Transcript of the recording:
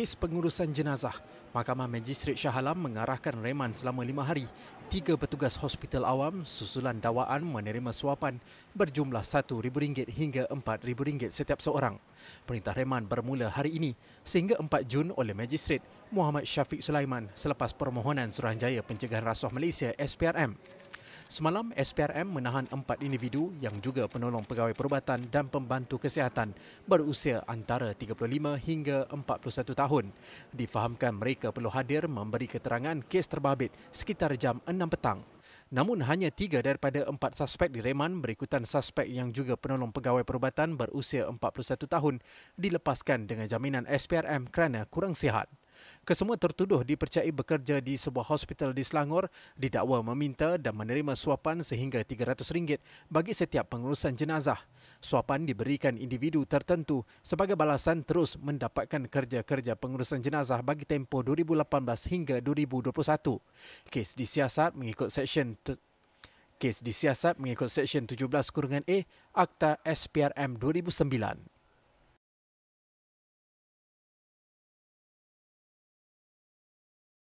kes pengurusan jenazah, Mahkamah Magistrat Shah Alam mengarahkan reman selama lima hari. Tiga petugas hospital awam susulan dakwaan menerima suapan berjumlah rm ringgit hingga rm ringgit setiap seorang. Perintah reman bermula hari ini sehingga 4 Jun oleh Magistrat Muhammad Syafiq Sulaiman selepas permohonan Suruhanjaya Pencegahan Rasuah Malaysia SPRM. Semalam, SPRM menahan empat individu yang juga penolong pegawai perubatan dan pembantu kesihatan berusia antara 35 hingga 41 tahun. Difahamkan mereka perlu hadir memberi keterangan kes terbabit sekitar jam 6 petang. Namun hanya tiga daripada empat suspek direman berikutan suspek yang juga penolong pegawai perubatan berusia 41 tahun dilepaskan dengan jaminan SPRM kerana kurang sihat. Kesemua tertuduh dipercayai bekerja di sebuah hospital di Selangor didakwa meminta dan menerima suapan sehingga RM300 bagi setiap pengurusan jenazah. Suapan diberikan individu tertentu sebagai balasan terus mendapatkan kerja-kerja pengurusan jenazah bagi tempoh 2018 hingga 2021. Kes disiasat mengikut Seksyen Kes disiasat mengikut Seksyen 17 Kurungan A Akta SPRM 2009.